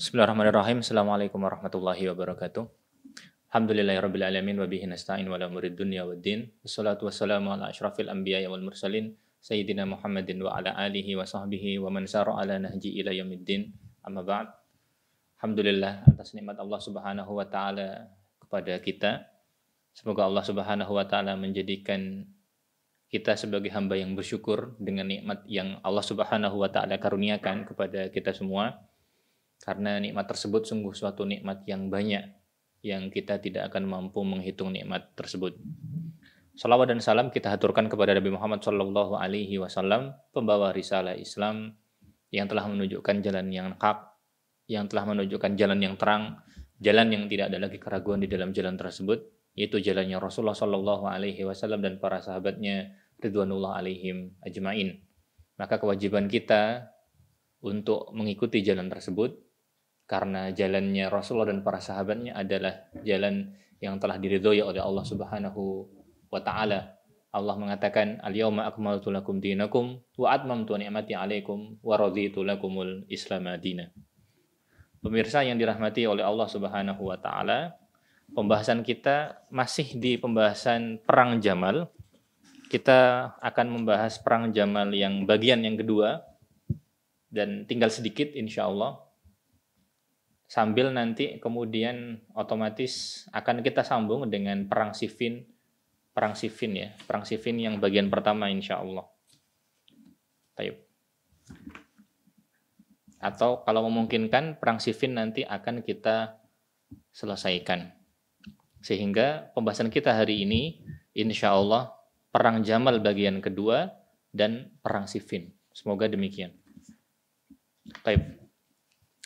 Bismillahirrahmanirrahim. Assalamualaikum warahmatullahi wabarakatuh. Alhamdulillahirrabbilalamin wa bihi nasta'in wa la murid dunia wa din. Assalatu wassalamu ala ashrafil anbiya wal mursalin. Sayyidina Muhammadin wa ala alihi wa sahbihi wa man saru ala nahji ila yamiddin. Amma ba'd. Alhamdulillah atas nikmat Allah subhanahu wa ta'ala kepada kita. Semoga Allah subhanahu wa ta'ala menjadikan kita sebagai hamba yang bersyukur dengan nikmat yang Allah subhanahu wa ta'ala karuniakan kepada kita semua karena nikmat tersebut sungguh suatu nikmat yang banyak yang kita tidak akan mampu menghitung nikmat tersebut. Salawat dan salam kita haturkan kepada Nabi Muhammad Shallallahu Alaihi Wasallam, pembawa risalah Islam yang telah menunjukkan jalan yang hak, yang telah menunjukkan jalan yang terang, jalan yang tidak ada lagi keraguan di dalam jalan tersebut, yaitu jalannya Rasulullah Shallallahu Alaihi Wasallam dan para sahabatnya Ridwanullah alaihim ajmain. Maka kewajiban kita untuk mengikuti jalan tersebut karena jalannya Rasulullah dan para sahabatnya adalah jalan yang telah diridhoi oleh Allah Subhanahu wa taala. Allah mengatakan al-yauma akmaltu lakum dinakum wa atmamtu ni'mati 'alaikum wa raditu lakumul Islam madina. Pemirsa yang dirahmati oleh Allah Subhanahu wa taala, pembahasan kita masih di pembahasan perang Jamal. Kita akan membahas perang Jamal yang bagian yang kedua dan tinggal sedikit insya Allah sambil nanti kemudian otomatis akan kita sambung dengan perang sifin, perang sifin ya perang sifin yang bagian pertama insya Allah Taib. atau kalau memungkinkan perang sifin nanti akan kita selesaikan sehingga pembahasan kita hari ini insya Allah perang Jamal bagian kedua dan perang sifin. semoga demikian Taib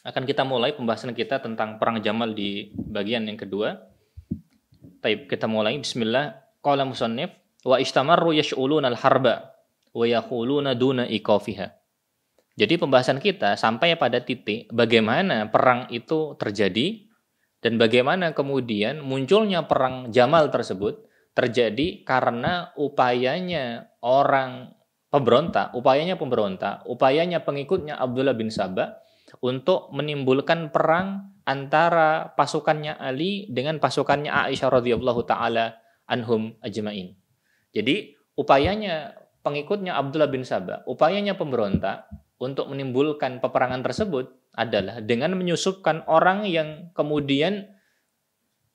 akan kita mulai pembahasan kita tentang perang Jamal di bagian yang kedua. Taib kita mulai bismillah. Qala musannif wa istamarru yash'uluna al-harba wa yaquluna duna ikofiha. Jadi pembahasan kita sampai pada titik bagaimana perang itu terjadi dan bagaimana kemudian munculnya perang Jamal tersebut terjadi karena upayanya orang pemberontak, upayanya pemberontak, upayanya pengikutnya Abdullah bin Sabah untuk menimbulkan perang antara pasukannya Ali dengan pasukannya Aisyah radhiyallahu taala anhum ajmain. Jadi upayanya pengikutnya Abdullah bin Sabah, upayanya pemberontak untuk menimbulkan peperangan tersebut adalah dengan menyusupkan orang yang kemudian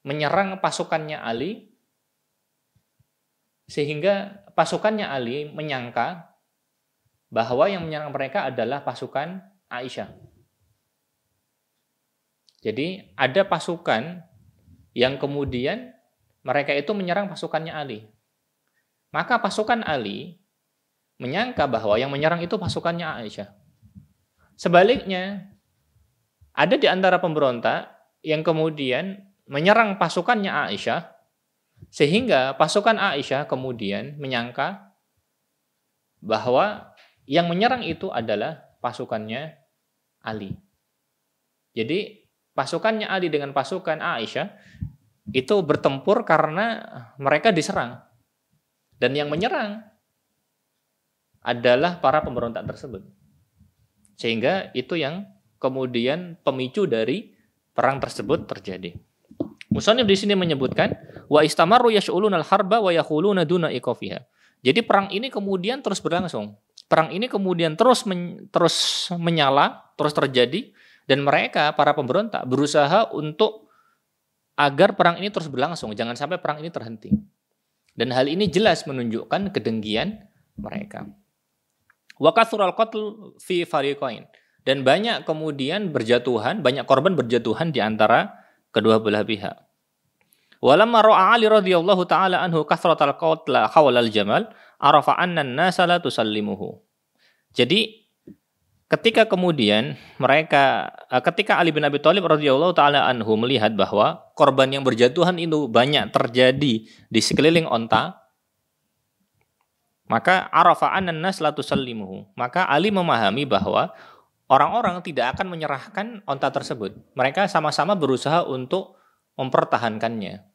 menyerang pasukannya Ali sehingga pasukannya Ali menyangka bahwa yang menyerang mereka adalah pasukan Aisyah jadi ada pasukan yang kemudian mereka itu menyerang pasukannya Ali. Maka pasukan Ali menyangka bahwa yang menyerang itu pasukannya Aisyah. Sebaliknya, ada di antara pemberontak yang kemudian menyerang pasukannya Aisyah, sehingga pasukan Aisyah kemudian menyangka bahwa yang menyerang itu adalah pasukannya Ali. Jadi pasukannya Ali dengan pasukan Aisyah itu bertempur karena mereka diserang. Dan yang menyerang adalah para pemberontak tersebut. Sehingga itu yang kemudian pemicu dari perang tersebut terjadi. Musonif di sini menyebutkan wa istamaru yash'ulun al-harba wa yahuluna duna ikofiha. Jadi perang ini kemudian terus berlangsung. Perang ini kemudian terus men, terus menyala, terus terjadi dan mereka, para pemberontak, berusaha untuk agar perang ini terus berlangsung, jangan sampai perang ini terhenti. Dan hal ini jelas menunjukkan kedengkian mereka. wakasural al qatl fi fariqain. Dan banyak kemudian berjatuhan, banyak korban berjatuhan di antara kedua belah pihak. Walamma ra'a Ali radhiyallahu taala anhu kathratal qatla hawlal jamal, arafa anna an-nasa la tusallimuhu. Jadi Ketika kemudian mereka eh, ketika Ali bin Abi Thalib radhiyallahu taala anhu melihat bahwa korban yang berjatuhan itu banyak terjadi di sekeliling onta, maka arafa nas tusallimuhu Maka Ali memahami bahwa orang-orang tidak akan menyerahkan onta tersebut. Mereka sama-sama berusaha untuk mempertahankannya.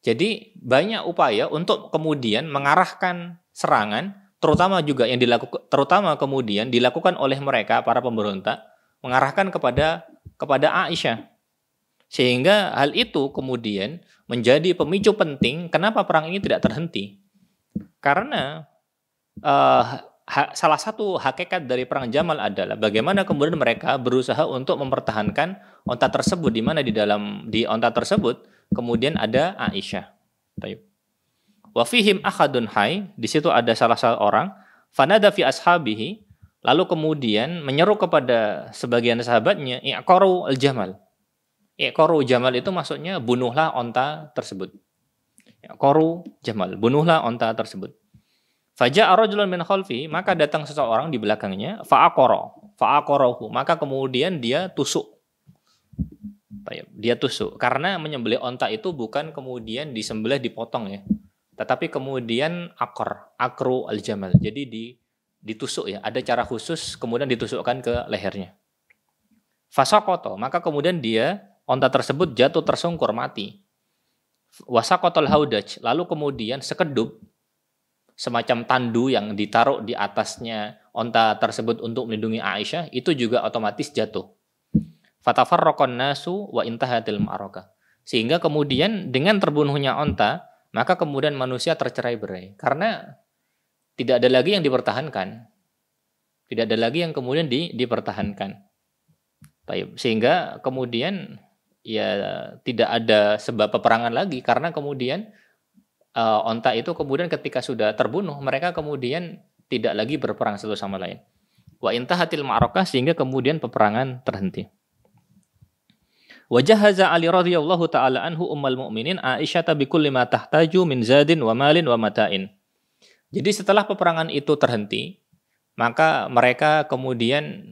Jadi banyak upaya untuk kemudian mengarahkan serangan terutama juga yang dilakukan terutama kemudian dilakukan oleh mereka para pemberontak mengarahkan kepada kepada Aisyah. Sehingga hal itu kemudian menjadi pemicu penting kenapa perang ini tidak terhenti. Karena uh, ha, salah satu hakikat dari perang Jamal adalah bagaimana kemudian mereka berusaha untuk mempertahankan onta tersebut di mana di dalam di onta tersebut kemudian ada Aisyah. Wa fihim ahadun hai, di situ ada salah satu orang, fanada fi ashabihi, lalu kemudian menyeru kepada sebagian sahabatnya, i'qaru al-jamal. I'qaru jamal itu maksudnya bunuhlah onta tersebut. I'qaru jamal, bunuhlah onta tersebut. Faja'a rajulun min khalfi, maka datang seseorang di belakangnya, fa'aqara, fa'aqarahu, maka kemudian dia tusuk dia tusuk karena menyembelih onta itu bukan kemudian disembelih dipotong ya tetapi kemudian akor, akru al-jamal. Jadi di ditusuk ya, ada cara khusus kemudian ditusukkan ke lehernya. Fasakoto, maka kemudian dia onta tersebut jatuh tersungkur mati. Wasakotol haudaj, lalu kemudian sekedup semacam tandu yang ditaruh di atasnya onta tersebut untuk melindungi Aisyah itu juga otomatis jatuh. Fatafar rokon nasu wa intahatil ma'aroka. Sehingga kemudian dengan terbunuhnya onta, maka kemudian manusia tercerai berai karena tidak ada lagi yang dipertahankan. Tidak ada lagi yang kemudian di, dipertahankan. Sehingga kemudian ya tidak ada sebab peperangan lagi karena kemudian uh, onta itu kemudian ketika sudah terbunuh mereka kemudian tidak lagi berperang satu sama lain. Wa intahatil ma'rakah sehingga kemudian peperangan terhenti. Wajahaza Ali radhiyallahu taala anhu ummul mu'minin Aisyah tabikul lima tahtaju min zadin wa malin wa matain. Jadi setelah peperangan itu terhenti, maka mereka kemudian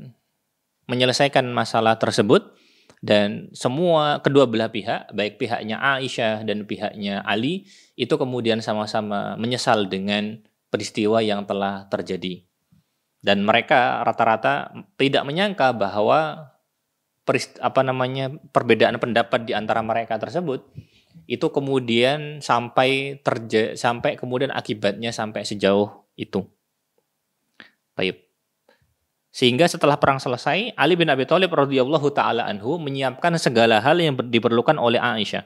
menyelesaikan masalah tersebut dan semua kedua belah pihak, baik pihaknya Aisyah dan pihaknya Ali, itu kemudian sama-sama menyesal dengan peristiwa yang telah terjadi. Dan mereka rata-rata tidak menyangka bahwa peris, apa namanya perbedaan pendapat di antara mereka tersebut itu kemudian sampai terje, sampai kemudian akibatnya sampai sejauh itu. Baik. Sehingga setelah perang selesai, Ali bin Abi Thalib radhiyallahu taala anhu menyiapkan segala hal yang diperlukan oleh Aisyah.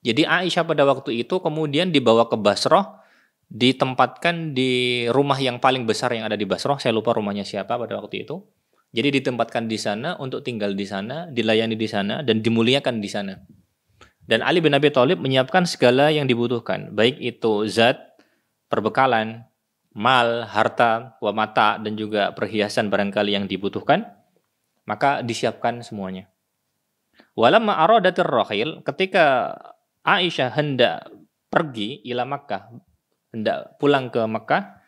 Jadi Aisyah pada waktu itu kemudian dibawa ke Basrah, ditempatkan di rumah yang paling besar yang ada di Basrah. Saya lupa rumahnya siapa pada waktu itu. Jadi ditempatkan di sana untuk tinggal di sana, dilayani di sana dan dimuliakan di sana. Dan Ali bin Abi Thalib menyiapkan segala yang dibutuhkan, baik itu zat, perbekalan, mal, harta, mata, dan juga perhiasan barangkali yang dibutuhkan, maka disiapkan semuanya. Walam aradatir rahil, ketika Aisyah hendak pergi ila Makkah, hendak pulang ke Makkah,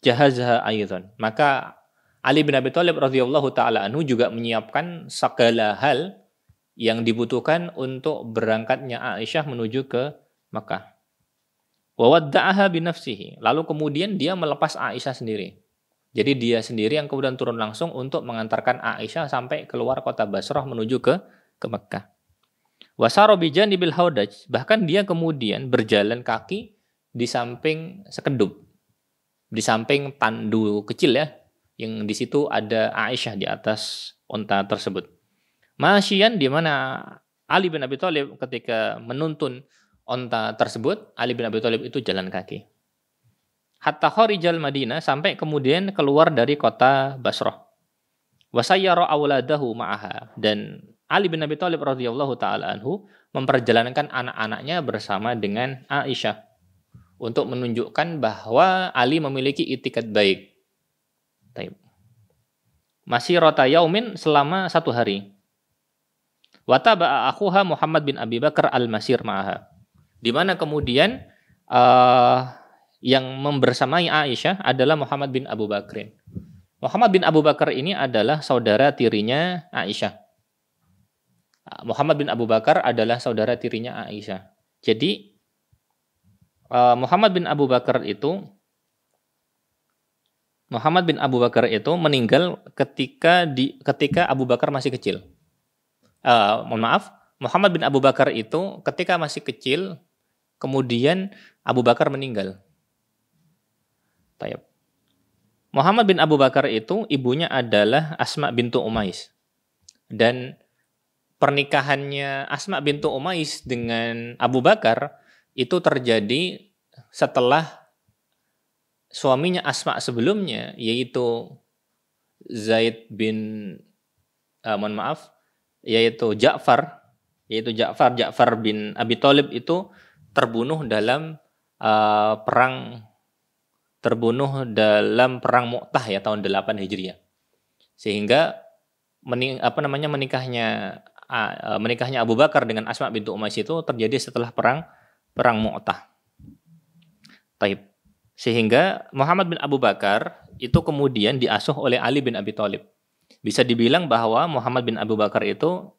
jahazah aydan. Maka Ali bin Abi Thalib radhiyallahu taala anhu juga menyiapkan segala hal yang dibutuhkan untuk berangkatnya Aisyah menuju ke Mekah. Wawadda'aha binafsihi. Lalu kemudian dia melepas Aisyah sendiri. Jadi dia sendiri yang kemudian turun langsung untuk mengantarkan Aisyah sampai keluar kota Basrah menuju ke ke Mekah. Wasarobijan di Haudaj Bahkan dia kemudian berjalan kaki di samping sekedup. Di samping tandu kecil ya, yang di situ ada Aisyah di atas unta tersebut. Masyian di mana Ali bin Abi Thalib ketika menuntun unta tersebut, Ali bin Abi Thalib itu jalan kaki. Hatta kharijal Madinah sampai kemudian keluar dari kota Basrah. Wasayyara auladahu ma'aha dan Ali bin Abi Thalib radhiyallahu taala anhu memperjalankan anak-anaknya bersama dengan Aisyah untuk menunjukkan bahwa Ali memiliki itikat baik. Taib. Masih rota yaumin selama satu hari. Wata akhuha Muhammad bin Abi Bakar al-Masir ma'aha. Di mana kemudian uh, yang membersamai Aisyah adalah Muhammad bin Abu Bakrin. Muhammad bin Abu Bakar ini adalah saudara tirinya Aisyah. Ah, Muhammad bin Abu Bakar adalah saudara tirinya Aisyah. Jadi eh, Muhammad bin Abu Bakar itu Muhammad bin Abu Bakar itu meninggal ketika di ketika Abu Bakar masih kecil. Uh, mohon maaf, Muhammad bin Abu Bakar itu ketika masih kecil, kemudian Abu Bakar meninggal. Tayyip. Muhammad bin Abu Bakar itu ibunya adalah Asma bintu Umais. Dan pernikahannya Asma bintu Umais dengan Abu Bakar itu terjadi setelah suaminya Asma sebelumnya yaitu Zaid bin uh, mohon maaf yaitu Ja'far yaitu Ja'far Ja'far bin Abi Thalib itu terbunuh dalam uh, perang terbunuh dalam perang Mu'tah ya tahun 8 Hijriah. Sehingga mening, apa namanya menikahnya uh, menikahnya Abu Bakar dengan Asma bintu Umais itu terjadi setelah perang perang Mu'tah. Taib. Sehingga Muhammad bin Abu Bakar itu kemudian diasuh oleh Ali bin Abi Thalib. Bisa dibilang bahwa Muhammad bin Abu Bakar itu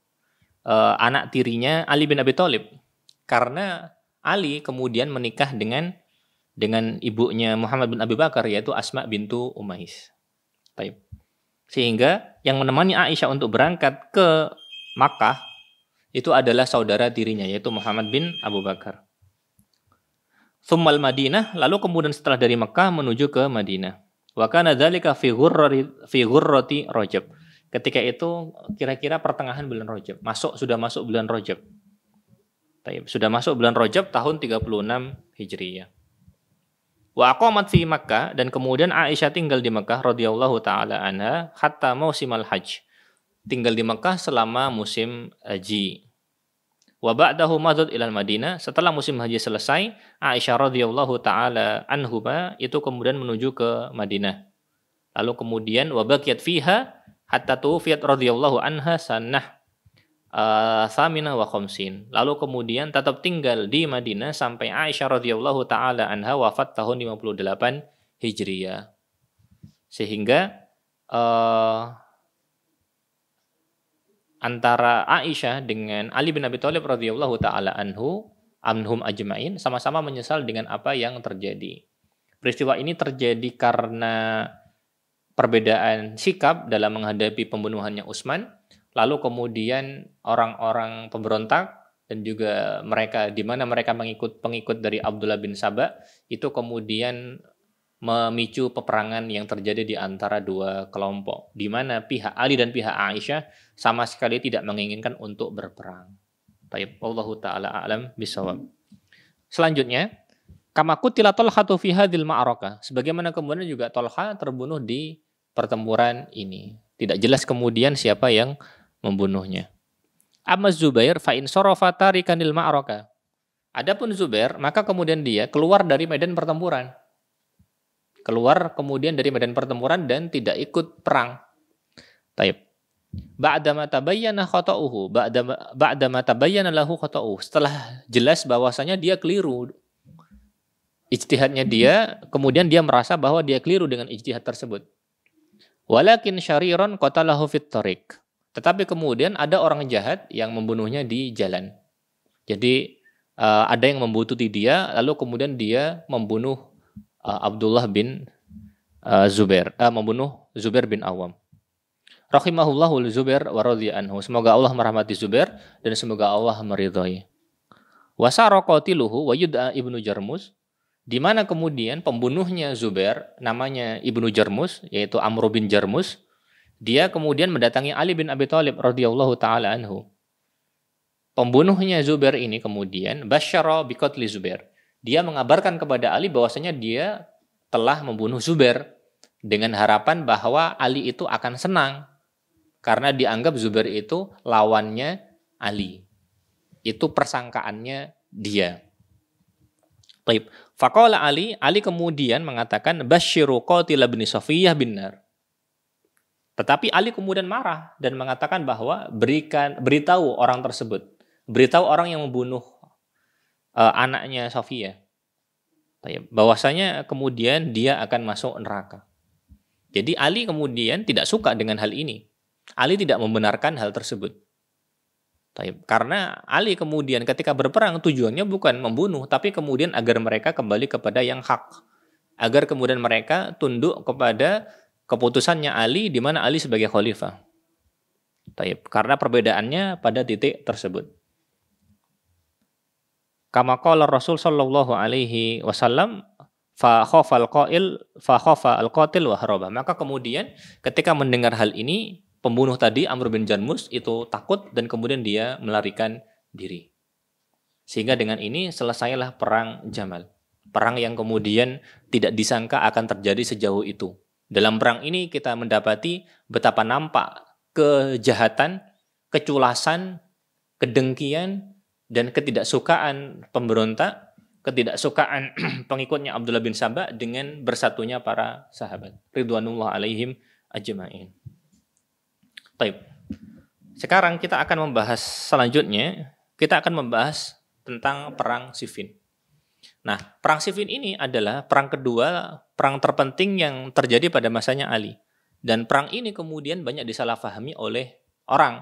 uh, anak tirinya Ali bin Abi Thalib karena Ali kemudian menikah dengan dengan ibunya Muhammad bin Abi Bakar yaitu Asma bintu Umais. Baik. Sehingga yang menemani Aisyah untuk berangkat ke Makkah itu adalah saudara tirinya yaitu Muhammad bin Abu Bakar. Thummal Madinah, lalu kemudian setelah dari Mekah menuju ke Madinah. Wa kana dzalika fi ghurrati Rajab. Ketika itu kira-kira pertengahan bulan Rajab, masuk sudah masuk bulan Rajab. Sudah masuk bulan Rajab tahun 36 Hijriah. Wa aqamat fi Makkah dan kemudian Aisyah tinggal di Mekah. radhiyallahu taala anha hatta mausimal hajj. Tinggal di Mekah selama musim haji. Wa ba'dahu madad ilal Madinah. Setelah musim haji selesai, Aisyah radhiyallahu taala anhuma itu kemudian menuju ke Madinah. Lalu kemudian wa baqiyat fiha hatta tuwfiyat radhiyallahu anha sanah uh, Thamina wa Khomsin. Lalu kemudian tetap tinggal di Madinah sampai Aisyah radhiyallahu taala anha wafat tahun 58 Hijriah. Sehingga uh, antara Aisyah dengan Ali bin Abi Thalib radhiyallahu taala anhu anhum ajmain sama-sama menyesal dengan apa yang terjadi. Peristiwa ini terjadi karena perbedaan sikap dalam menghadapi pembunuhannya Utsman, lalu kemudian orang-orang pemberontak dan juga mereka di mana mereka mengikut pengikut dari Abdullah bin Sabah itu kemudian memicu peperangan yang terjadi di antara dua kelompok, di mana pihak Ali dan pihak Aisyah sama sekali tidak menginginkan untuk berperang. Taib Allah Ta'ala alam bisawab. Selanjutnya, kama kutila Tolha fi hadil ma'araka. Sebagaimana kemudian juga Tolha terbunuh di pertempuran ini. Tidak jelas kemudian siapa yang membunuhnya. Amma Zubair fa in sorofa tarikanil ma'araka. Adapun Zubair, maka kemudian dia keluar dari medan pertempuran keluar kemudian dari medan pertempuran dan tidak ikut perang. Taib. Ba'dama tabayyana khata'uhu, ba'dama ba'dama tabayyana lahu khata'uhu. Setelah jelas bahwasanya dia keliru. Ijtihadnya dia, kemudian dia merasa bahwa dia keliru dengan ijtihad tersebut. Walakin syariron qatalahu fit Tetapi kemudian ada orang jahat yang membunuhnya di jalan. Jadi eh, ada yang membutuhkan dia, lalu kemudian dia membunuh uh, Abdullah bin uh, Zubair, uh, membunuh Zubair bin Awam. Rahimahullahu Zubair wa anhu. Semoga Allah merahmati Zubair dan semoga Allah meridhai. Wasara qatiluhu wa yud'a ibnu Jarmus di mana kemudian pembunuhnya Zubair namanya Ibnu Jarmus yaitu Amr bin Jarmus dia kemudian mendatangi Ali bin Abi Thalib radhiyallahu taala anhu pembunuhnya Zubair ini kemudian basyara biqatli Zubair dia mengabarkan kepada Ali bahwasanya dia telah membunuh Zubair dengan harapan bahwa Ali itu akan senang karena dianggap Zubair itu lawannya Ali. Itu persangkaannya dia. Taib. Faqala Ali, Ali kemudian mengatakan basyiru qatila bin Safiyah bin Nar. Tetapi Ali kemudian marah dan mengatakan bahwa berikan beritahu orang tersebut, beritahu orang yang membunuh uh, anaknya Sofia. Bahwasanya kemudian dia akan masuk neraka. Jadi Ali kemudian tidak suka dengan hal ini. Ali tidak membenarkan hal tersebut. Karena Ali kemudian ketika berperang tujuannya bukan membunuh, tapi kemudian agar mereka kembali kepada yang hak. Agar kemudian mereka tunduk kepada keputusannya Ali di mana Ali sebagai khalifah. Karena perbedaannya pada titik tersebut. Kama qala Rasul sallallahu alaihi wasallam fa khafa al-qail fa khafa al-qatil wa haraba. Maka kemudian ketika mendengar hal ini pembunuh tadi Amr bin Janmus itu takut dan kemudian dia melarikan diri. Sehingga dengan ini selesailah perang Jamal. Perang yang kemudian tidak disangka akan terjadi sejauh itu. Dalam perang ini kita mendapati betapa nampak kejahatan, keculasan, kedengkian, dan ketidaksukaan pemberontak, ketidaksukaan pengikutnya Abdullah bin Sabah dengan bersatunya para sahabat ridwanullah alaihim ajmain. Baik. Sekarang kita akan membahas selanjutnya, kita akan membahas tentang perang Siffin. Nah, perang Siffin ini adalah perang kedua, perang terpenting yang terjadi pada masanya Ali. Dan perang ini kemudian banyak disalahfahami oleh orang.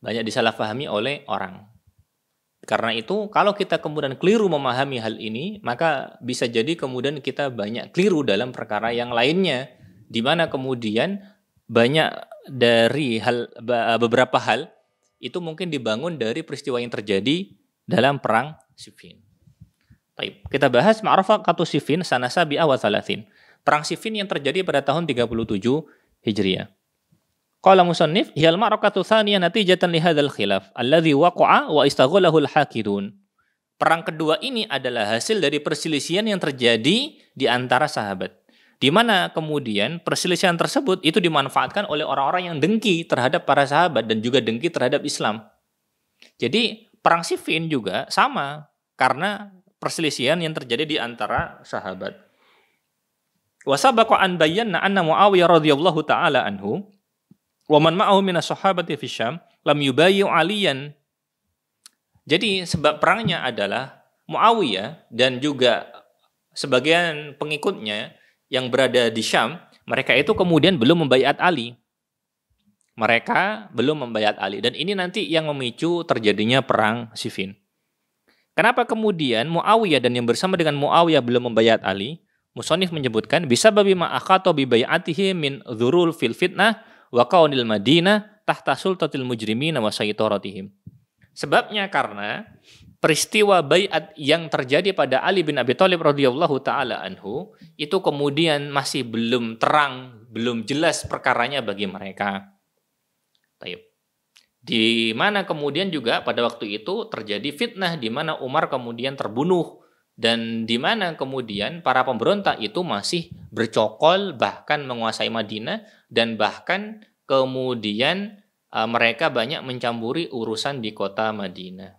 Banyak disalahfahami oleh orang. Karena itu, kalau kita kemudian keliru memahami hal ini, maka bisa jadi kemudian kita banyak keliru dalam perkara yang lainnya, di mana kemudian banyak dari hal beberapa hal itu mungkin dibangun dari peristiwa yang terjadi dalam perang Siffin. Baik, kita bahas ma'rifah katu Siffin sanasabi awal salatin. Perang Siffin yang terjadi pada tahun 37 Hijriah. Qala musannif hiyal ma'rakatu tsaniyah natijatan li hadzal khilaf alladhi waqa'a wa istaghalahu al-hakidun. Perang kedua ini adalah hasil dari perselisihan yang terjadi di antara sahabat. Di mana kemudian perselisihan tersebut itu dimanfaatkan oleh orang-orang yang dengki terhadap para sahabat dan juga dengki terhadap Islam. Jadi perang Siffin juga sama karena perselisihan yang terjadi di antara sahabat. Wasabaqa an bayyana anna Muawiyah radhiyallahu taala anhu Waman ma'ahu minas sahabati fi Syam lam yubayyi'u aliyan. Jadi sebab perangnya adalah Muawiyah dan juga sebagian pengikutnya yang berada di Syam, mereka itu kemudian belum membayat Ali. Mereka belum membayat Ali dan ini nanti yang memicu terjadinya perang Siffin. Kenapa kemudian Muawiyah dan yang bersama dengan Muawiyah belum membayat Ali? Musonif menyebutkan bisa babi ma'akato bibayatihi min zurul fil fitnah wa kaunil Madinah tahta sultatil mujrimina wa sayyitoratihim. Sebabnya karena peristiwa bayat yang terjadi pada Ali bin Abi Thalib radhiyallahu taala anhu itu kemudian masih belum terang, belum jelas perkaranya bagi mereka. Di mana kemudian juga pada waktu itu terjadi fitnah di mana Umar kemudian terbunuh dan di mana kemudian para pemberontak itu masih bercokol bahkan menguasai Madinah dan bahkan kemudian e, mereka banyak mencampuri urusan di kota Madinah.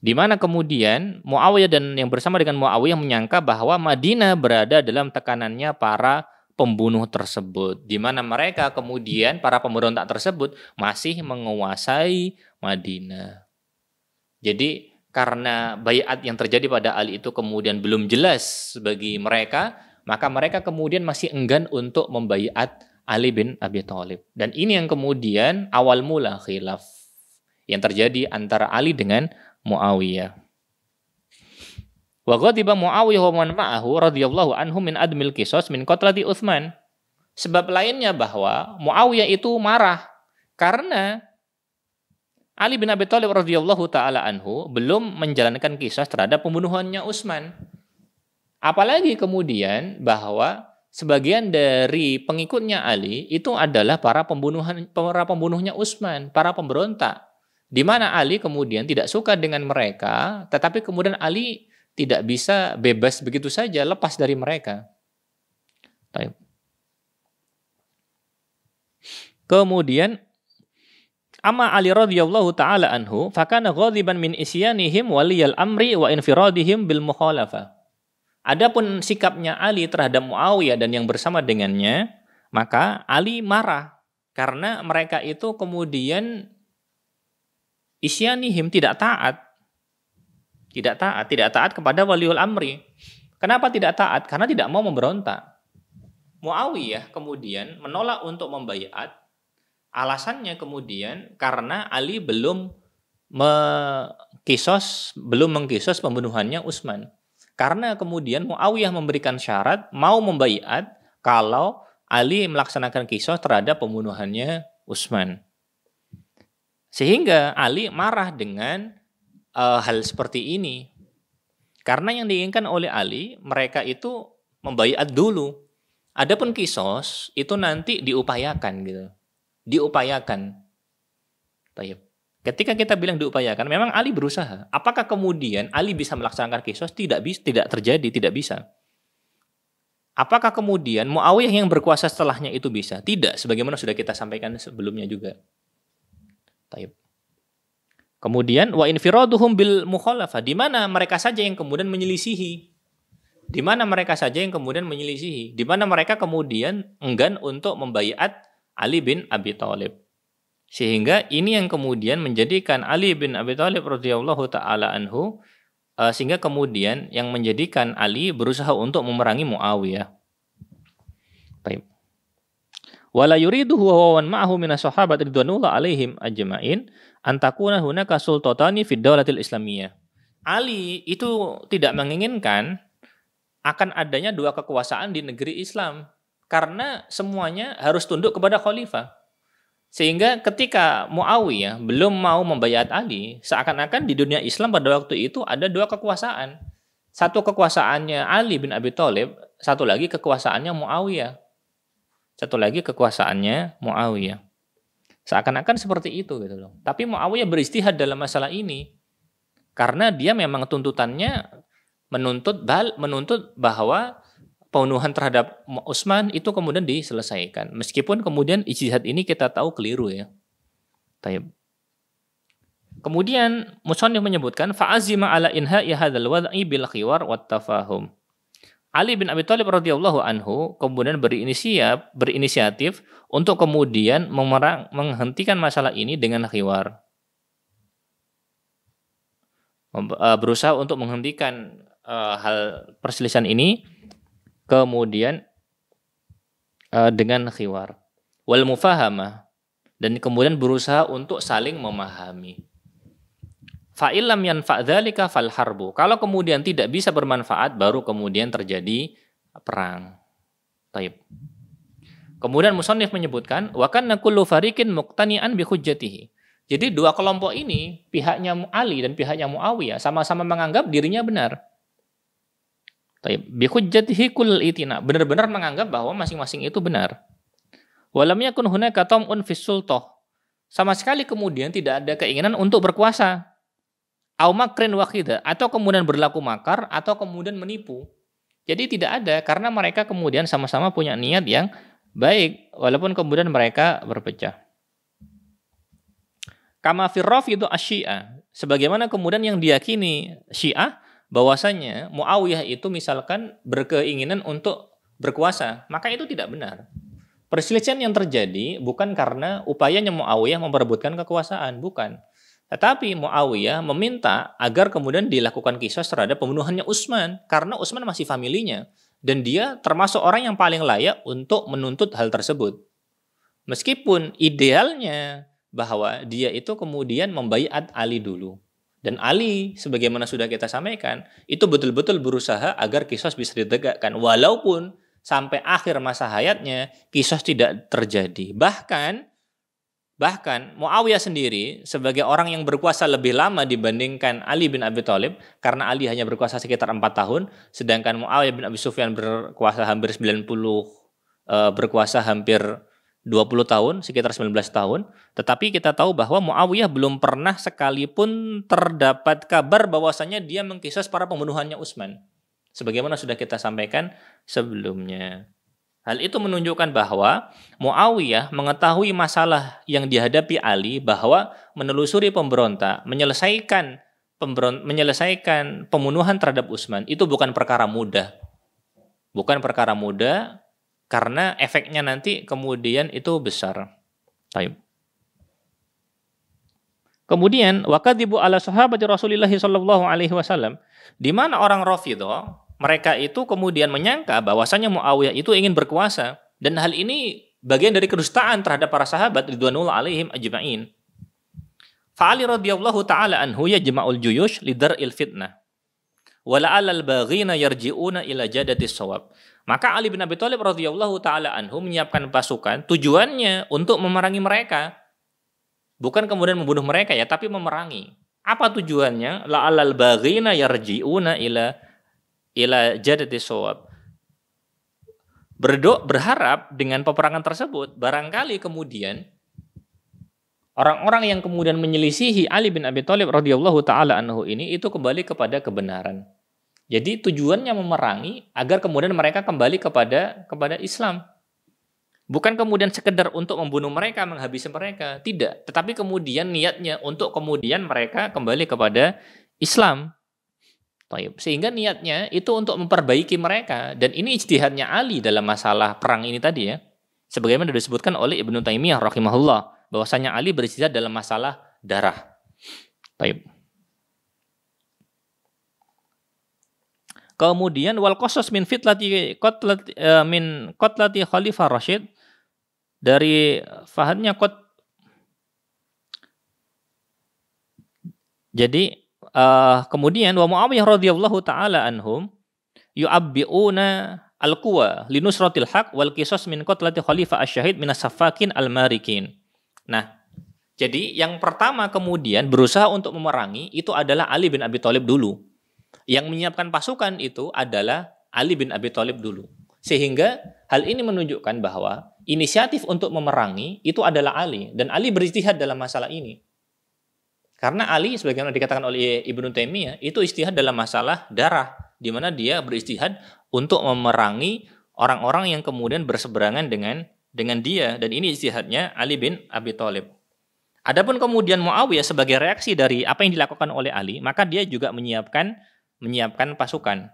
Di mana kemudian Muawiyah dan yang bersama dengan Muawiyah menyangka bahwa Madinah berada dalam tekanannya para pembunuh tersebut, di mana mereka kemudian para pemberontak tersebut masih menguasai Madinah. Jadi karena bayat yang terjadi pada Ali itu kemudian belum jelas bagi mereka, maka mereka kemudian masih enggan untuk membayat Ali bin Abi Thalib. Dan ini yang kemudian awal mula khilaf yang terjadi antara Ali dengan Muawiyah. Wa tiba Muawiyah wa ma'ahu radhiyallahu anhu min admil kisos min kotlati Utsman. Sebab lainnya bahwa Muawiyah itu marah karena Ali bin Abi Thalib radhiyallahu taala anhu belum menjalankan kisah terhadap pembunuhannya Utsman. Apalagi kemudian bahwa sebagian dari pengikutnya Ali itu adalah para pembunuhan para pembunuhnya Utsman, para pemberontak. Di mana Ali kemudian tidak suka dengan mereka, tetapi kemudian Ali tidak bisa bebas begitu saja lepas dari mereka. Kemudian Amma Ali radhiyallahu taala anhu fakana ghadiban min isyanihim waliyal amri wa infiradihim bil mukhalafa. Adapun sikapnya Ali terhadap Muawiyah dan yang bersama dengannya, maka Ali marah karena mereka itu kemudian isyanihim tidak taat. Tidak taat, tidak taat kepada waliul amri. Kenapa tidak taat? Karena tidak mau memberontak. Muawiyah kemudian menolak untuk membaiat Alasannya kemudian karena Ali belum mengkisos, belum mengkisos pembunuhannya Utsman. Karena kemudian Muawiyah memberikan syarat mau membaiat kalau Ali melaksanakan kisos terhadap pembunuhannya Utsman. Sehingga Ali marah dengan uh, hal seperti ini. Karena yang diinginkan oleh Ali, mereka itu membaiat dulu. Adapun kisos itu nanti diupayakan gitu diupayakan. Tayyip. Ketika kita bilang diupayakan, memang Ali berusaha. Apakah kemudian Ali bisa melaksanakan kisos? Tidak bisa, tidak terjadi, tidak bisa. Apakah kemudian Muawiyah yang berkuasa setelahnya itu bisa? Tidak, sebagaimana sudah kita sampaikan sebelumnya juga. Taib. Kemudian wa infiraduhum bil mukhalafah, di mana mereka saja yang kemudian menyelisihi. Di mana mereka saja yang kemudian menyelisihi, di mana mereka kemudian enggan untuk membayat Ali bin Abi Thalib. Sehingga ini yang kemudian menjadikan Ali bin Abi Thalib radhiyallahu taala anhu eh, sehingga kemudian yang menjadikan Ali berusaha untuk memerangi Muawiyah. Baik. Wala huwa wa man ma'ahu min as-sahabat ridwanullah alaihim ajma'in antakuna hunaka sultatani fid daulatil islamiyah. Ali itu tidak menginginkan akan adanya dua kekuasaan di negeri Islam karena semuanya harus tunduk kepada khalifah. Sehingga ketika Muawiyah belum mau membayar Ali, seakan-akan di dunia Islam pada waktu itu ada dua kekuasaan. Satu kekuasaannya Ali bin Abi Thalib, satu lagi kekuasaannya Muawiyah. Satu lagi kekuasaannya Muawiyah. Seakan-akan seperti itu gitu loh. Tapi Muawiyah beristihad dalam masalah ini. Karena dia memang tuntutannya menuntut bal, menuntut bahwa Pembunuhan terhadap Utsman itu kemudian diselesaikan. Meskipun kemudian ijtihad ini kita tahu keliru ya. Taib. Kemudian yang menyebutkan fa'azima ala inha hadzal wad'i bil khiwar wat tafahum. Ali bin Abi Thalib radhiyallahu anhu kemudian berinisiatif, berinisiatif untuk kemudian memerang, menghentikan masalah ini dengan khiwar. Eh, berusaha untuk menghentikan uh, hal perselisihan ini kemudian uh, dengan khiwar wal mufahamah dan kemudian berusaha untuk saling memahami. Fa'ilam yan fa'dzalika fal harbu. Kalau kemudian tidak bisa bermanfaat baru kemudian terjadi perang. Taib. Kemudian musonif menyebutkan wa kana kullu fariqin muqtani'an bi hujjatihi. Jadi dua kelompok ini pihaknya Ali dan pihaknya Muawiyah sama-sama menganggap dirinya benar. Bihujjatihi kull itina. Benar-benar menganggap bahwa masing-masing itu benar. Walam yakun hunaka tam'un fis sultah. Sama sekali kemudian tidak ada keinginan untuk berkuasa. Au makrin wakida atau kemudian berlaku makar atau kemudian menipu. Jadi tidak ada karena mereka kemudian sama-sama punya niat yang baik walaupun kemudian mereka berpecah. Kama firraf itu asyia. Sebagaimana kemudian yang diyakini Syiah bahwasanya Muawiyah itu misalkan berkeinginan untuk berkuasa, maka itu tidak benar. Perselisihan yang terjadi bukan karena upayanya Muawiyah memperebutkan kekuasaan, bukan. Tetapi Muawiyah meminta agar kemudian dilakukan kisah terhadap pembunuhannya Utsman karena Utsman masih familinya dan dia termasuk orang yang paling layak untuk menuntut hal tersebut. Meskipun idealnya bahwa dia itu kemudian membaiat Ali dulu. Dan Ali, sebagaimana sudah kita sampaikan, itu betul-betul berusaha agar kisos bisa ditegakkan. Walaupun sampai akhir masa hayatnya, kisos tidak terjadi. Bahkan, bahkan Muawiyah sendiri sebagai orang yang berkuasa lebih lama dibandingkan Ali bin Abi Thalib, karena Ali hanya berkuasa sekitar 4 tahun, sedangkan Muawiyah bin Abi Sufyan berkuasa hampir 90, eh, berkuasa hampir 20 tahun, sekitar 19 tahun. Tetapi kita tahu bahwa Muawiyah belum pernah sekalipun terdapat kabar bahwasanya dia mengkisas para pembunuhannya Utsman. Sebagaimana sudah kita sampaikan sebelumnya. Hal itu menunjukkan bahwa Muawiyah mengetahui masalah yang dihadapi Ali bahwa menelusuri pemberontak, menyelesaikan pemberon, menyelesaikan pembunuhan terhadap Utsman itu bukan perkara mudah. Bukan perkara mudah karena efeknya nanti kemudian itu besar. Taib. Kemudian wakadibu ala sahabat Rasulullah sallallahu alaihi wasallam di mana orang Rafidhah mereka itu kemudian menyangka bahwasanya Muawiyah itu ingin berkuasa dan hal ini bagian dari kedustaan terhadap para sahabat ridwanullah alaihim ajma'in. Fa'ali radhiyallahu ta'ala anhu ya jama'ul juyush il fitnah. al baghina yarji'una ila jadatis sawab. Maka Ali bin Abi Thalib radhiyallahu taala anhu menyiapkan pasukan tujuannya untuk memerangi mereka. Bukan kemudian membunuh mereka ya, tapi memerangi. Apa tujuannya? La'alal baghina yarji'una ila ila jadati sawab. Berdo, berharap dengan peperangan tersebut barangkali kemudian orang-orang yang kemudian menyelisihi Ali bin Abi Thalib radhiyallahu taala anhu ini itu kembali kepada kebenaran. Jadi tujuannya memerangi agar kemudian mereka kembali kepada kepada Islam. Bukan kemudian sekedar untuk membunuh mereka, menghabisi mereka, tidak, tetapi kemudian niatnya untuk kemudian mereka kembali kepada Islam. Sehingga niatnya itu untuk memperbaiki mereka dan ini ijtihadnya Ali dalam masalah perang ini tadi ya. Sebagaimana disebutkan oleh Ibnu Taimiyah rahimahullah bahwasanya Ali berijtihad dalam masalah darah. Baik. Kemudian wal qasas min fitlati qatlat eh, min qatlati khalifah Rashid dari fahadnya qat Jadi uh, kemudian wa Muawiyah radhiyallahu taala anhum yu'abbiuna al-quwa linusratil haq wal qisas min qatlati khalifah asy-syahid min as saffakin al-marikin. Nah, jadi yang pertama kemudian berusaha untuk memerangi itu adalah Ali bin Abi Thalib dulu. Yang menyiapkan pasukan itu adalah Ali bin Abi Thalib dulu. Sehingga hal ini menunjukkan bahwa inisiatif untuk memerangi itu adalah Ali dan Ali beristihad dalam masalah ini. Karena Ali sebagaimana dikatakan oleh Ibnu Taimiyah itu istihad dalam masalah darah di mana dia beristihad untuk memerangi orang-orang yang kemudian berseberangan dengan dengan dia dan ini istihadnya Ali bin Abi Thalib. Adapun kemudian Muawiyah sebagai reaksi dari apa yang dilakukan oleh Ali, maka dia juga menyiapkan menyiapkan pasukan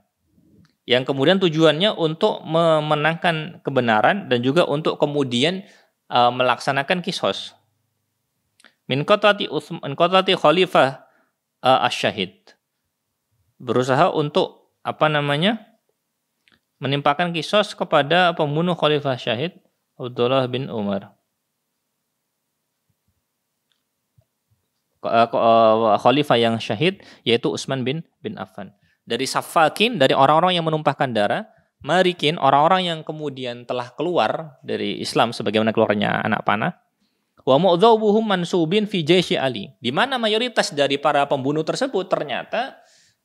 yang kemudian tujuannya untuk memenangkan kebenaran dan juga untuk kemudian uh, melaksanakan kisos. Min kotati Uthman kotati khalifah uh, eh, asyahid. Berusaha untuk apa namanya? menimpakan kisos kepada pembunuh khalifah syahid Abdullah bin Umar. Eh, eh, khalifah yang syahid yaitu Utsman bin bin Affan. Dari safakin dari orang-orang yang menumpahkan darah, marikin orang-orang yang kemudian telah keluar dari Islam sebagaimana keluarnya anak panah. Wa mu'dzabuhum mansubin fi jaisy Ali. Di mana mayoritas dari para pembunuh tersebut ternyata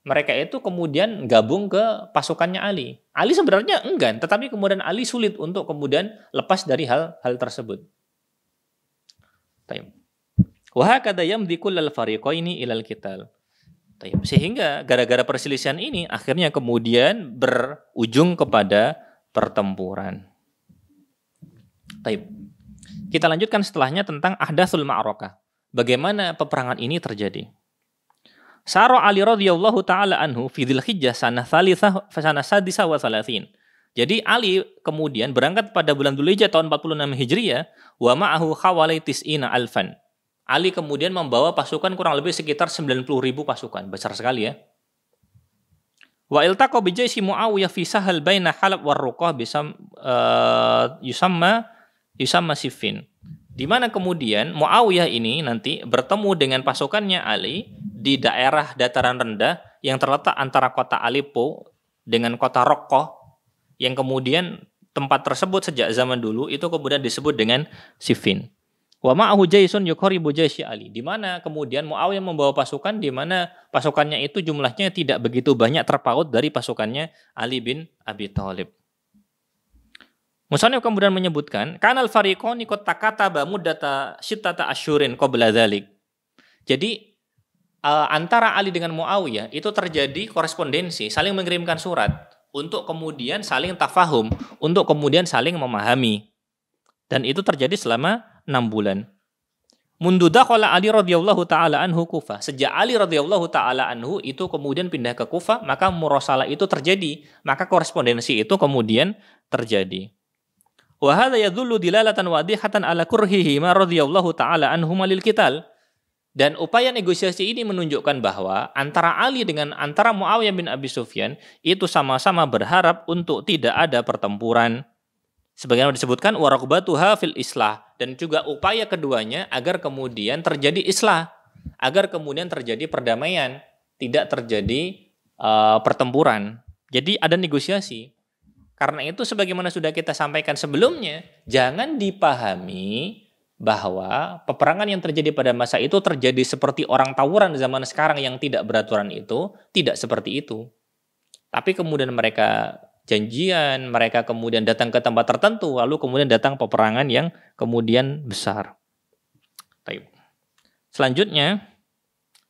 mereka itu kemudian gabung ke pasukannya Ali. Ali sebenarnya enggan, tetapi kemudian Ali sulit untuk kemudian lepas dari hal hal tersebut. Time. Wahakada yamdi kullal ini ilal qital. Sehingga gara-gara perselisihan ini akhirnya kemudian berujung kepada pertempuran. Taib. Kita lanjutkan setelahnya tentang ahdatsul ma'arakah. Bagaimana peperangan ini terjadi? Saro Ali radhiyallahu taala anhu fi Dzulhijjah sanah tsalitsah sanah sadisah wa thalathin. Jadi Ali kemudian berangkat pada bulan Dzulhijjah tahun 46 Hijriah wa ma'ahu khawalai alfan Ali kemudian membawa pasukan kurang lebih sekitar 90 ribu pasukan, besar sekali ya. Wa iltaqa bi jaisi Muawiyah fi sahal baina Halab war Ruqah bisa eh, yusamma yusamma Siffin. Di mana kemudian Muawiyah ini nanti bertemu dengan pasukannya Ali di daerah dataran rendah yang terletak antara kota Aleppo dengan kota Rokoh yang kemudian tempat tersebut sejak zaman dulu itu kemudian disebut dengan Siffin. Wa ma'ahu jaisun yukharibu jaisy Ali. Di mana kemudian Muawiyah membawa pasukan di mana pasukannya itu jumlahnya tidak begitu banyak terpaut dari pasukannya Ali bin Abi Thalib. Musanif kemudian menyebutkan, kanal fariqoni kot takataba muddata sittata asyurin qabla dzalik. Jadi eh, antara Ali dengan Muawiyah itu terjadi korespondensi, saling mengirimkan surat untuk kemudian saling tafahum, untuk kemudian saling memahami. Dan itu terjadi selama enam bulan. Mundudah kala Ali radhiyallahu taala anhu Kufah. Sejak Ali radhiyallahu taala anhu itu kemudian pindah ke Kufah, maka murasalah itu terjadi, maka korespondensi itu kemudian terjadi. Wa hadza yadullu dilalatan wadihatan ala kurhihi ma radhiyallahu taala anhu malil kital. Dan upaya negosiasi ini menunjukkan bahwa antara Ali dengan antara Muawiyah bin Abi Sufyan itu sama-sama berharap untuk tidak ada pertempuran, sebagaimana disebutkan warakubatuha fil islah dan juga upaya keduanya agar kemudian terjadi islah, agar kemudian terjadi perdamaian, tidak terjadi uh, pertempuran. Jadi ada negosiasi. Karena itu sebagaimana sudah kita sampaikan sebelumnya, jangan dipahami bahwa peperangan yang terjadi pada masa itu terjadi seperti orang tawuran zaman sekarang yang tidak beraturan itu, tidak seperti itu. Tapi kemudian mereka janjian, mereka kemudian datang ke tempat tertentu, lalu kemudian datang peperangan yang kemudian besar. Selanjutnya,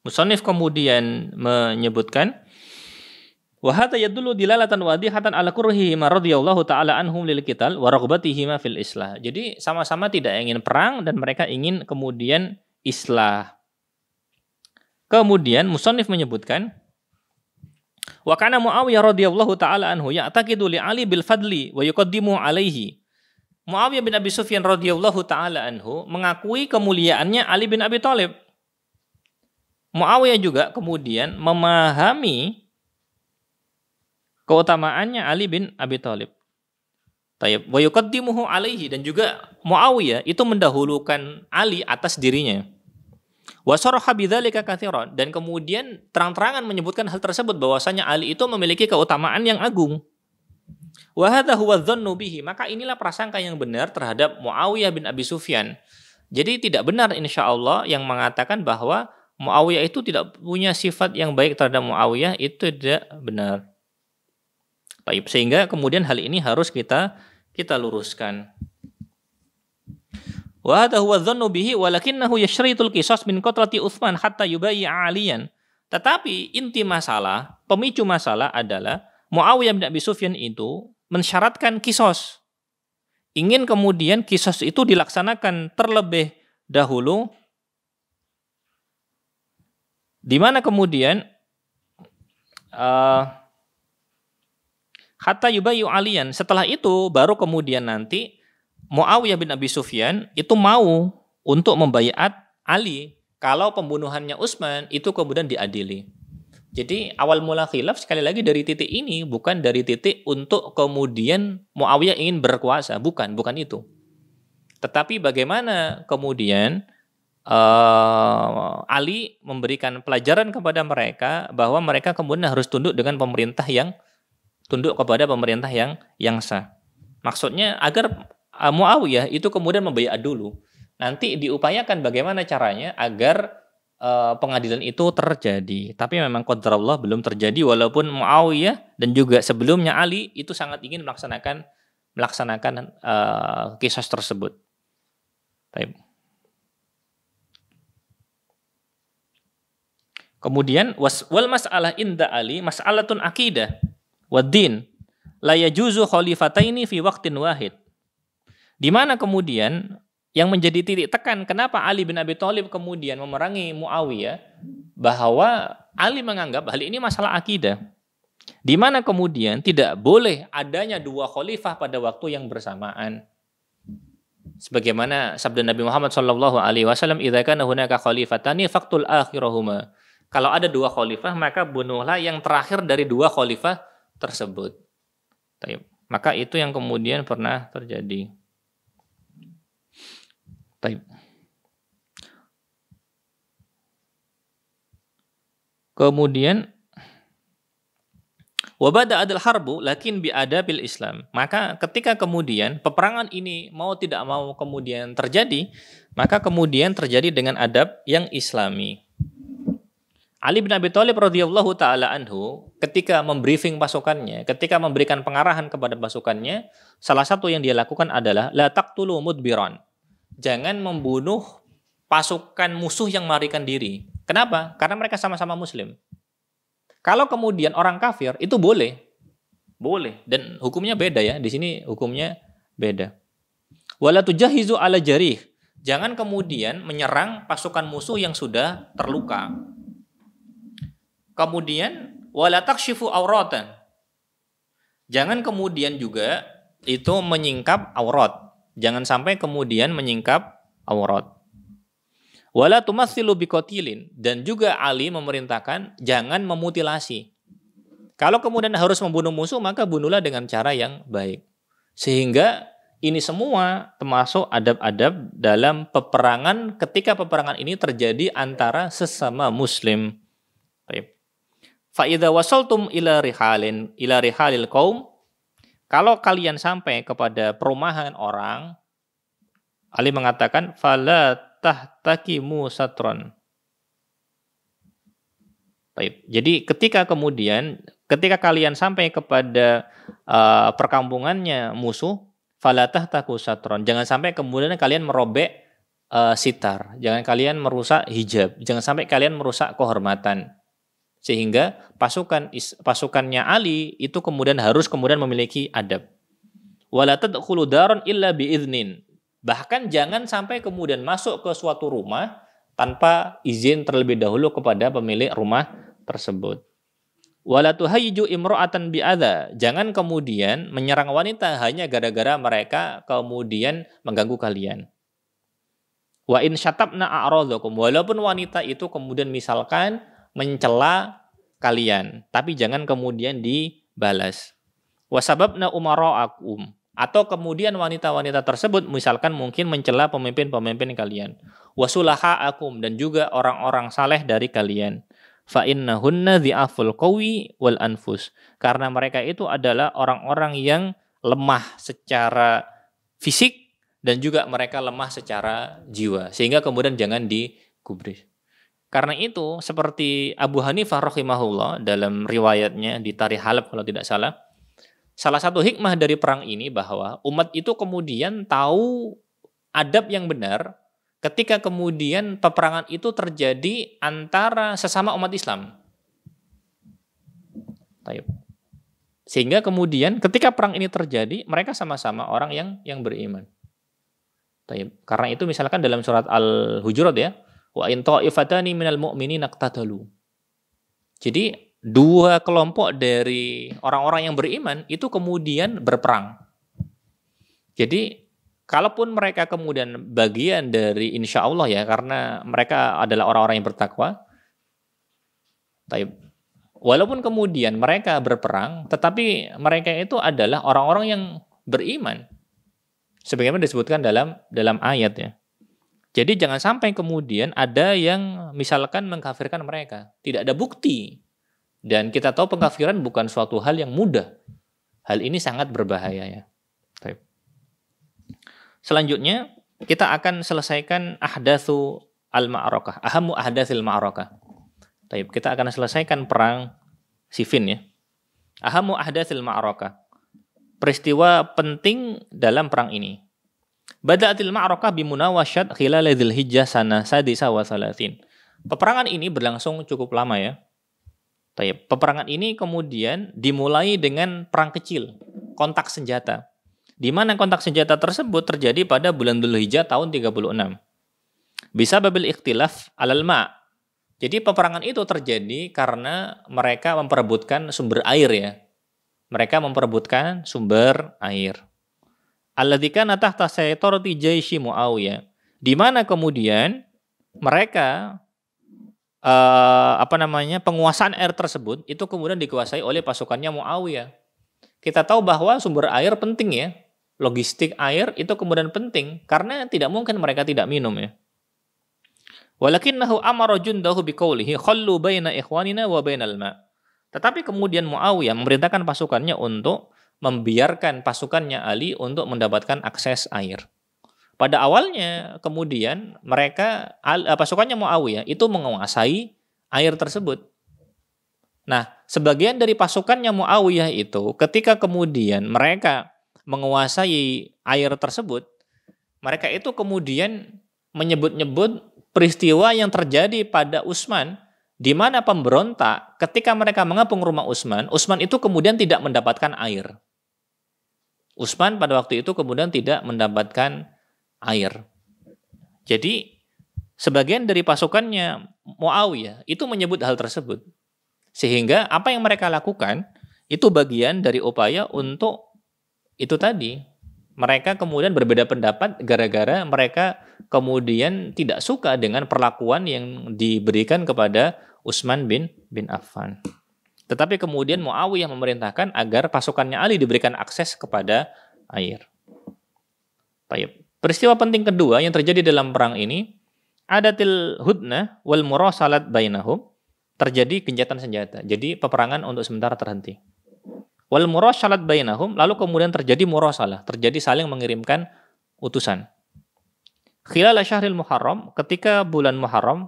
Musonif kemudian menyebutkan, Wahata dulu dilalatan wadihatan ala kurhihima radhiyallahu ta'ala anhum lil qital wa fil islah. Jadi sama-sama tidak ingin perang dan mereka ingin kemudian islah. Kemudian musonif menyebutkan Wa kana Muawiyah radhiyallahu taala anhu ya'taqidu li Ali bil fadli wa yuqaddimu alaihi. Muawiyah bin Abi Sufyan radhiyallahu taala anhu mengakui kemuliaannya Ali bin Abi Thalib. Muawiyah juga kemudian memahami keutamaannya Ali bin Abi Thalib. Tayyib wa yuqaddimuhu alaihi dan juga Muawiyah itu mendahulukan Ali atas dirinya dan kemudian terang-terangan menyebutkan hal tersebut bahwasanya Ali itu memiliki keutamaan yang agung. maka inilah prasangka yang benar terhadap Muawiyah bin Abi Sufyan. Jadi tidak benar insya Allah yang mengatakan bahwa Muawiyah itu tidak punya sifat yang baik terhadap Muawiyah itu tidak benar. sehingga kemudian hal ini harus kita kita luruskan. Wahada huwa dhannu bihi walakinnahu yashritul qisas min qatrati Utsman hatta yubayi aliyan. Tetapi inti masalah, pemicu masalah adalah Muawiyah bin Abi Sufyan itu mensyaratkan kisos. Ingin kemudian kisos itu dilaksanakan terlebih dahulu di mana kemudian uh, hatta yubayu alian setelah itu baru kemudian nanti Muawiyah bin Abi Sufyan itu mau untuk membayat Ali kalau pembunuhannya Utsman itu kemudian diadili. Jadi awal mula khilaf sekali lagi dari titik ini bukan dari titik untuk kemudian Muawiyah ingin berkuasa, bukan, bukan itu. Tetapi bagaimana kemudian uh, Ali memberikan pelajaran kepada mereka bahwa mereka kemudian harus tunduk dengan pemerintah yang tunduk kepada pemerintah yang yang sah. Maksudnya agar Ah, Muawiyah itu kemudian membayar dulu. Nanti diupayakan bagaimana caranya agar uh, pengadilan itu terjadi. Tapi memang kontra Allah belum terjadi walaupun Muawiyah dan juga sebelumnya Ali itu sangat ingin melaksanakan melaksanakan uh, kisah tersebut. Baik. Kemudian was, wal masalah inda Ali mas'alatun akidah wa din la yajuzu khalifataini fi waqtin wahid. Di mana kemudian yang menjadi titik tekan kenapa Ali bin Abi Thalib kemudian memerangi Muawiyah bahwa Ali menganggap hal ini masalah akidah. Di mana kemudian tidak boleh adanya dua khalifah pada waktu yang bersamaan. Sebagaimana sabda Nabi Muhammad Shallallahu alaihi wasallam, "Idza kana hunaka khalifatani faqtul akhirahuma." Kalau ada dua khalifah, maka bunuhlah yang terakhir dari dua khalifah tersebut. Maka itu yang kemudian pernah terjadi. طيب Kemudian wabada adil harbu lakin biadabil Islam. Maka ketika kemudian peperangan ini mau tidak mau kemudian terjadi, maka kemudian terjadi dengan adab yang Islami. Ali bin Abi Thalib radhiyallahu taala anhu ketika membriefing pasukannya, ketika memberikan pengarahan kepada pasukannya, salah satu yang dia lakukan adalah la taqtulu mudbiran jangan membunuh pasukan musuh yang melarikan diri. Kenapa? Karena mereka sama-sama muslim. Kalau kemudian orang kafir itu boleh. Boleh dan hukumnya beda ya. Di sini hukumnya beda. Wala tujahizu ala jarih. Jangan kemudian menyerang pasukan musuh yang sudah terluka. Kemudian wala taksyifu auratan. Jangan kemudian juga itu menyingkap aurat. Jangan sampai kemudian menyingkap aurat. Wala tumatsilu bikotilin. Dan juga Ali memerintahkan jangan memutilasi. Kalau kemudian harus membunuh musuh, maka bunuhlah dengan cara yang baik. Sehingga ini semua termasuk adab-adab dalam peperangan ketika peperangan ini terjadi antara sesama muslim. Fa'idha wasaltum ila rihalin ila rihalil qawm kalau kalian sampai kepada perumahan orang, Ali mengatakan, Fala tahtakimu satron. Baik. Jadi ketika kemudian, ketika kalian sampai kepada uh, perkampungannya musuh, falatah taku satron. Jangan sampai kemudian kalian merobek uh, sitar. Jangan kalian merusak hijab. Jangan sampai kalian merusak kehormatan sehingga pasukan pasukannya Ali itu kemudian harus kemudian memiliki adab. illa biiznin. Bahkan jangan sampai kemudian masuk ke suatu rumah tanpa izin terlebih dahulu kepada pemilik rumah tersebut. walatuhayju imroatan Jangan kemudian menyerang wanita hanya gara-gara mereka kemudian mengganggu kalian. Wa in syatabna Walaupun wanita itu kemudian misalkan mencela kalian, tapi jangan kemudian dibalas. Wasababna umara'akum atau kemudian wanita-wanita tersebut misalkan mungkin mencela pemimpin-pemimpin kalian. Wasulaha akum dan juga orang-orang saleh dari kalian. Fa innahunna dhi'aful qawi wal anfus. Karena mereka itu adalah orang-orang yang lemah secara fisik dan juga mereka lemah secara jiwa. Sehingga kemudian jangan digubris. Karena itu seperti Abu Hanifah rahimahullah dalam riwayatnya di Tarikh Halab kalau tidak salah, salah satu hikmah dari perang ini bahwa umat itu kemudian tahu adab yang benar ketika kemudian peperangan itu terjadi antara sesama umat Islam. Taib. Sehingga kemudian ketika perang ini terjadi, mereka sama-sama orang yang yang beriman. Taib. Karena itu misalkan dalam surat Al-Hujurat ya, Wa in ta'ifatani minal mu'minina iqtatalu. Jadi dua kelompok dari orang-orang yang beriman itu kemudian berperang. Jadi kalaupun mereka kemudian bagian dari insya Allah ya karena mereka adalah orang-orang yang bertakwa. Tapi Walaupun kemudian mereka berperang, tetapi mereka itu adalah orang-orang yang beriman. Sebagaimana disebutkan dalam dalam ayat ya. Jadi jangan sampai kemudian ada yang misalkan mengkafirkan mereka, tidak ada bukti. Dan kita tahu pengkafiran bukan suatu hal yang mudah. Hal ini sangat berbahaya ya. Selanjutnya kita akan selesaikan ahdathu al-ma'rakah, ahamu ahdathil ma'rakah. Taib, kita akan selesaikan perang sifin ya. Ahamu al ma'rakah. Peristiwa penting dalam perang ini. Bada'atil ma'rakah bimunawasyat khilal dzil hijjah sana sadisa wa salatin. Peperangan ini berlangsung cukup lama ya. Tayyip. Peperangan ini kemudian dimulai dengan perang kecil, kontak senjata. Di mana kontak senjata tersebut terjadi pada bulan Dhul Hijjah tahun 36. Bisa babil ikhtilaf alal ma. Jadi peperangan itu terjadi karena mereka memperebutkan sumber air ya. Mereka memperebutkan sumber air alladzikana tahta saytorati jaisi Muawiyah. Di mana kemudian mereka uh, apa namanya penguasaan air tersebut itu kemudian dikuasai oleh pasukannya Muawiyah. Kita tahu bahwa sumber air penting ya. Logistik air itu kemudian penting karena tidak mungkin mereka tidak minum ya. Walakinnahu amara jundahu biqaulihi khallu baina ikhwanina wa bainal ma. Tetapi kemudian Muawiyah memerintahkan pasukannya untuk membiarkan pasukannya Ali untuk mendapatkan akses air. Pada awalnya kemudian mereka eh, pasukannya Muawiyah itu menguasai air tersebut. Nah, sebagian dari pasukannya Muawiyah itu ketika kemudian mereka menguasai air tersebut, mereka itu kemudian menyebut-nyebut peristiwa yang terjadi pada Utsman di mana pemberontak ketika mereka mengepung rumah Utsman, Utsman itu kemudian tidak mendapatkan air. Utsman pada waktu itu kemudian tidak mendapatkan air. Jadi sebagian dari pasukannya Muawiyah itu menyebut hal tersebut. Sehingga apa yang mereka lakukan itu bagian dari upaya untuk itu tadi. Mereka kemudian berbeda pendapat gara-gara mereka kemudian tidak suka dengan perlakuan yang diberikan kepada Utsman bin bin Affan. Tetapi kemudian Muawiyah memerintahkan agar pasukannya Ali diberikan akses kepada air. Baik. Peristiwa penting kedua yang terjadi dalam perang ini, adatil hudna wal murasalat bainahum, terjadi kencatan senjata. Jadi peperangan untuk sementara terhenti. Wal murasalat bainahum, lalu kemudian terjadi murasalah, terjadi saling mengirimkan utusan. Khilal syahril Muharram, ketika bulan Muharram,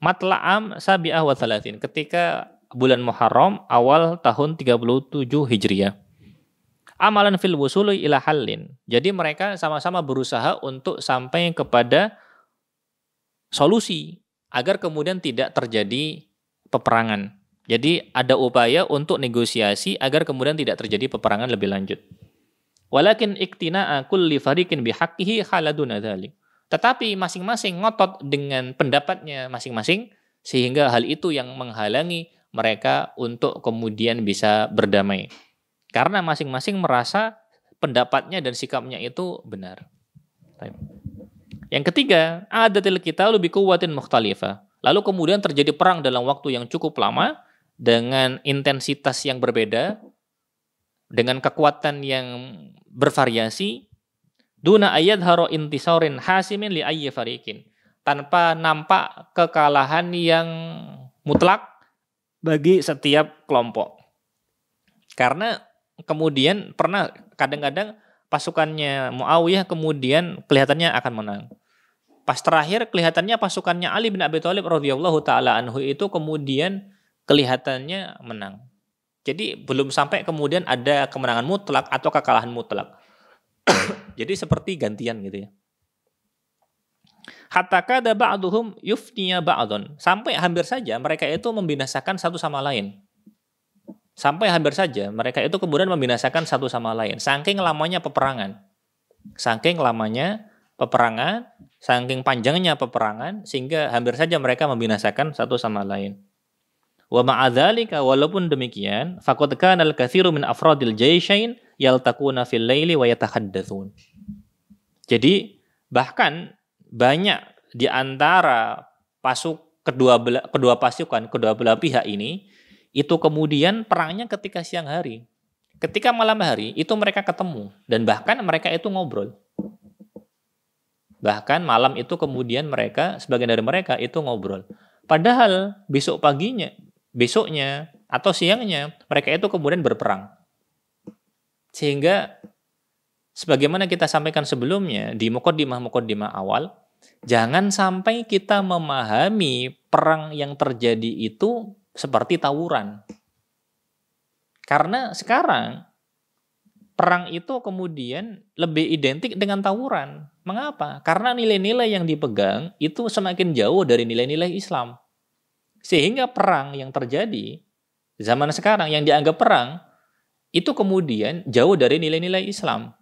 matla'am sabi'ah wa thalatin, ketika bulan Muharram awal tahun 37 Hijriah. Amalan fil wusuli ila halin. Jadi mereka sama-sama berusaha untuk sampai kepada solusi agar kemudian tidak terjadi peperangan. Jadi ada upaya untuk negosiasi agar kemudian tidak terjadi peperangan lebih lanjut. Walakin iktina'a kulli fariqin bihaqqihi haladun dhalik. Tetapi masing-masing ngotot dengan pendapatnya masing-masing sehingga hal itu yang menghalangi mereka untuk kemudian bisa berdamai. Karena masing-masing merasa pendapatnya dan sikapnya itu benar. Yang ketiga, ada kita lebih kuatin mukhtalifa. Lalu kemudian terjadi perang dalam waktu yang cukup lama dengan intensitas yang berbeda, dengan kekuatan yang bervariasi, duna ayat haro intisaurin hasimin li ayyi Tanpa nampak kekalahan yang mutlak bagi setiap kelompok. Karena kemudian pernah kadang-kadang pasukannya Muawiyah kemudian kelihatannya akan menang. Pas terakhir kelihatannya pasukannya Ali bin Abi Thalib radhiyallahu taala anhu itu kemudian kelihatannya menang. Jadi belum sampai kemudian ada kemenangan mutlak atau kekalahan mutlak. Jadi seperti gantian gitu ya. Hatta kada ba'duhum yufniya ba'dun. Sampai hampir saja mereka itu membinasakan satu sama lain. Sampai hampir saja mereka itu kemudian membinasakan satu sama lain. Saking lamanya peperangan. Saking lamanya peperangan, saking panjangnya peperangan, sehingga hampir saja mereka membinasakan satu sama lain. Wa ma'adhalika walaupun demikian, faqad al-kathiru min afradil jayshain yaltakuna fil layli wa yatahaddathun. Jadi bahkan banyak di antara pasuk kedua bela, kedua pasukan kedua belah pihak ini itu kemudian perangnya ketika siang hari. Ketika malam hari itu mereka ketemu dan bahkan mereka itu ngobrol. Bahkan malam itu kemudian mereka sebagian dari mereka itu ngobrol. Padahal besok paginya, besoknya atau siangnya mereka itu kemudian berperang. Sehingga sebagaimana kita sampaikan sebelumnya di mukaddimah mukaddimah awal Jangan sampai kita memahami perang yang terjadi itu seperti tawuran. Karena sekarang perang itu kemudian lebih identik dengan tawuran. Mengapa? Karena nilai-nilai yang dipegang itu semakin jauh dari nilai-nilai Islam. Sehingga perang yang terjadi zaman sekarang yang dianggap perang itu kemudian jauh dari nilai-nilai Islam.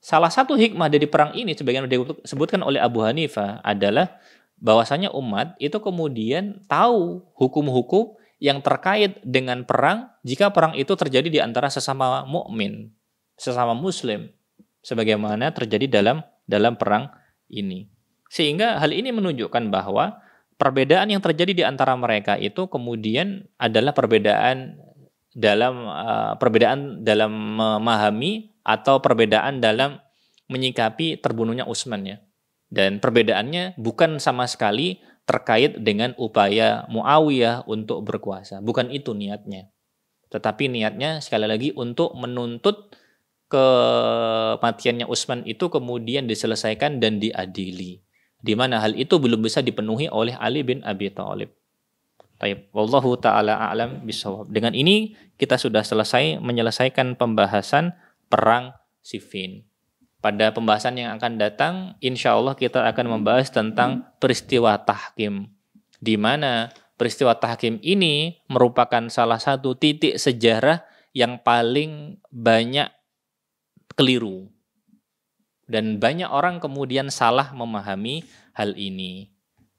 Salah satu hikmah dari perang ini sebagian disebutkan oleh Abu Hanifah adalah bahwasanya umat itu kemudian tahu hukum-hukum yang terkait dengan perang jika perang itu terjadi di antara sesama mukmin, sesama muslim sebagaimana terjadi dalam dalam perang ini. Sehingga hal ini menunjukkan bahwa perbedaan yang terjadi di antara mereka itu kemudian adalah perbedaan dalam eh, perbedaan dalam memahami atau perbedaan dalam menyikapi terbunuhnya Utsman ya. Dan perbedaannya bukan sama sekali terkait dengan upaya Muawiyah untuk berkuasa. Bukan itu niatnya. Tetapi niatnya sekali lagi untuk menuntut kematiannya Utsman itu kemudian diselesaikan dan diadili. Di mana hal itu belum bisa dipenuhi oleh Ali bin Abi Thalib. Baik, Wallahu taala a'lam bishawab. Dengan ini kita sudah selesai menyelesaikan pembahasan perang Siffin. Pada pembahasan yang akan datang, insya Allah kita akan membahas tentang peristiwa tahkim, di mana peristiwa tahkim ini merupakan salah satu titik sejarah yang paling banyak keliru dan banyak orang kemudian salah memahami hal ini.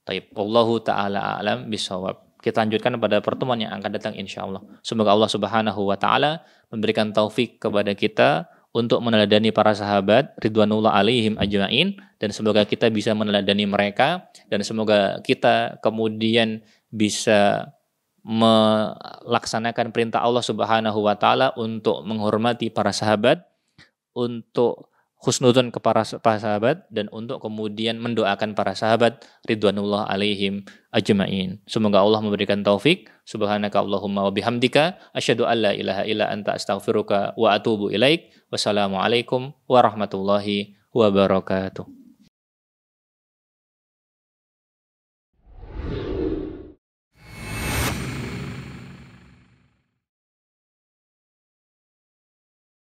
Taib, Allahu taala alam bisawab kita lanjutkan pada pertemuan yang akan datang insya Allah. Semoga Allah Subhanahu wa taala memberikan taufik kepada kita untuk meneladani para sahabat ridwanullah alaihim ajmain dan semoga kita bisa meneladani mereka dan semoga kita kemudian bisa melaksanakan perintah Allah Subhanahu wa taala untuk menghormati para sahabat untuk khusnudun ke para, sahabat dan untuk kemudian mendoakan para sahabat ridwanullah alaihim ajma'in. Semoga Allah memberikan taufik. Subhanaka Allahumma wa bihamdika an alla ilaha illa anta astaghfiruka wa atubu ilaik. Wassalamualaikum warahmatullahi wabarakatuh.